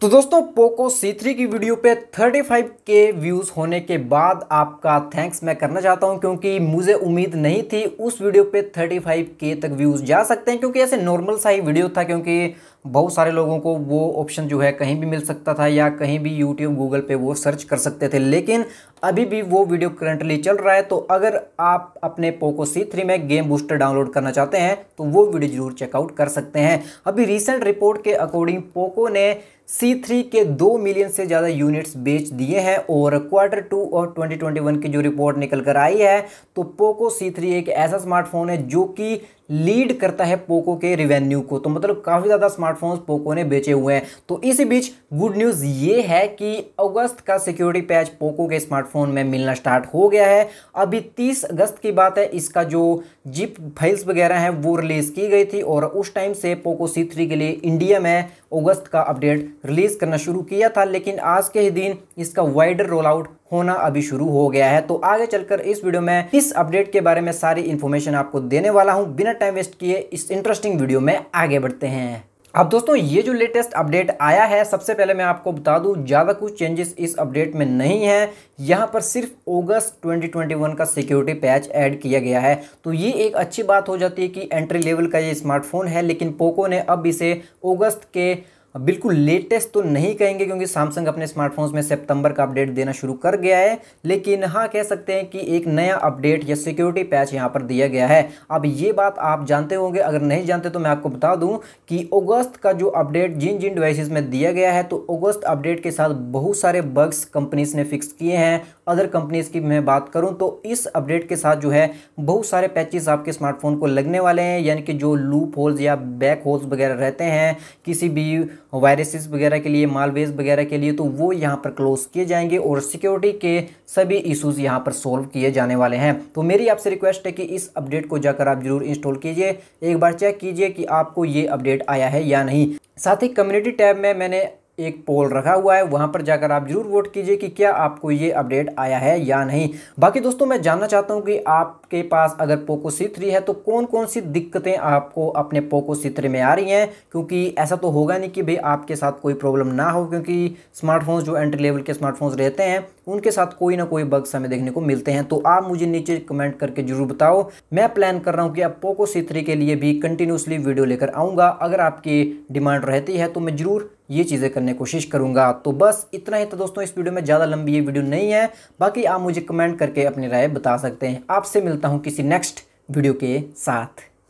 तो दोस्तों Poco C3 की वीडियो पे 35 के व्यूज़ होने के बाद आपका थैंक्स मैं करना चाहता हूं क्योंकि मुझे उम्मीद नहीं थी उस वीडियो पे 35 के तक व्यूज़ जा सकते हैं क्योंकि ऐसे नॉर्मल सा ही वीडियो था क्योंकि बहुत सारे लोगों को वो ऑप्शन जो है कहीं भी मिल सकता था या कहीं भी यूट्यूब गूगल पे वो सर्च कर सकते थे लेकिन अभी भी वो वीडियो करंटली चल रहा है तो अगर आप अपने पोको सी थ्री में गेम बूस्टर डाउनलोड करना चाहते हैं तो वो वीडियो जरूर चेकआउट कर सकते हैं अभी रिसेंट रिपोर्ट के अकॉर्डिंग पोको ने सी थ्री के दो मिलियन से ज़्यादा यूनिट्स बेच दिए हैं और क्वार्टर टू और 2021 की जो रिपोर्ट निकल कर आई है तो पोको सी थ्री एक ऐसा स्मार्टफोन है जो कि लीड करता है पोको के रिवेन्यू को तो मतलब काफ़ी ज़्यादा स्मार्टफोन्स पोको ने बेचे हुए हैं तो इसी बीच गुड न्यूज़ ये है कि अगस्त का सिक्योरिटी पैच पोको के स्मार्टफोन में मिलना स्टार्ट हो गया है अभी 30 अगस्त की बात है इसका जो जिप फाइल्स वगैरह हैं वो रिलीज़ की गई थी और उस टाइम से पोको सी थ्री के लिए इंडिया में अगस्त का अपडेट रिलीज़ करना शुरू किया था लेकिन आज के ही दिन इसका वाइडर रोल आउट होना अभी शुरू हो गया है तो आगे चलकर इस वीडियो में इस अपडेट के बारे में सारी इन्फॉर्मेशन आपको देने वाला हूँ बिना टाइम वेस्ट किए इस इंटरेस्टिंग वीडियो में आगे बढ़ते हैं अब दोस्तों ये जो लेटेस्ट अपडेट आया है सबसे पहले मैं आपको बता दूं ज़्यादा कुछ चेंजेस इस अपडेट में नहीं है यहाँ पर सिर्फ अगस्त 2021 का सिक्योरिटी पैच ऐड किया गया है तो ये एक अच्छी बात हो जाती है कि एंट्री लेवल का ये स्मार्टफोन है लेकिन पोको ने अब इसे अगस्त के बिल्कुल लेटेस्ट तो नहीं कहेंगे क्योंकि सैमसंग अपने स्मार्टफोन्स में सितंबर का अपडेट देना शुरू कर गया है लेकिन हाँ कह सकते हैं कि एक नया अपडेट या सिक्योरिटी पैच यहाँ पर दिया गया है अब ये बात आप जानते होंगे अगर नहीं जानते तो मैं आपको बता दूँ कि अगस्त का जो अपडेट जिन जिन डिवाइसिस में दिया गया है तो अगस्त अपडेट के साथ बहुत सारे बग्स कंपनीज ने फिक्स किए हैं अदर कंपनीज़ की मैं बात करूं तो इस अपडेट के साथ जो है बहुत सारे पैचेस आपके स्मार्टफोन को लगने वाले हैं यानी कि जो लूप होल्स या बैक होल्स वगैरह रहते हैं किसी भी वायरसेस वगैरह के लिए मालवेज वगैरह के लिए तो वो यहाँ पर क्लोज किए जाएंगे और सिक्योरिटी के सभी इशूज़ यहाँ पर सोल्व किए जाने वाले हैं तो मेरी आपसे रिक्वेस्ट है कि इस अपडेट को जाकर आप जरूर इंस्टॉल कीजिए एक बार चेक कीजिए कि आपको ये अपडेट आया है या नहीं साथ ही कम्युनिटी टैब में मैंने एक पोल रखा हुआ है वहाँ पर जाकर आप जरूर वोट कीजिए कि क्या आपको ये अपडेट आया है या नहीं बाकी दोस्तों मैं जानना चाहता हूँ कि आपके पास अगर पोको सी थ्री है तो कौन कौन सी दिक्कतें आपको अपने पोको सी थ्री में आ रही हैं क्योंकि ऐसा तो होगा नहीं कि भाई आपके साथ कोई प्रॉब्लम ना हो क्योंकि स्मार्टफोन्स जो एंट्री लेवल के स्मार्टफोन्स रहते हैं उनके साथ कोई ना कोई बग्स हमें देखने को मिलते हैं तो आप मुझे नीचे कमेंट करके जरूर बताओ मैं प्लान कर रहा हूँ कि आप पोको सी के लिए भी कंटिन्यूसली वीडियो लेकर आऊँगा अगर आपकी डिमांड रहती है तो मैं ज़रूर ये चीज़ें करने की कोशिश करूँगा तो बस इतना ही था तो दोस्तों इस वीडियो में ज़्यादा लंबी ये वीडियो नहीं है बाकी आप मुझे कमेंट करके अपनी राय बता सकते हैं आपसे मिलता हूँ किसी नेक्स्ट वीडियो के साथ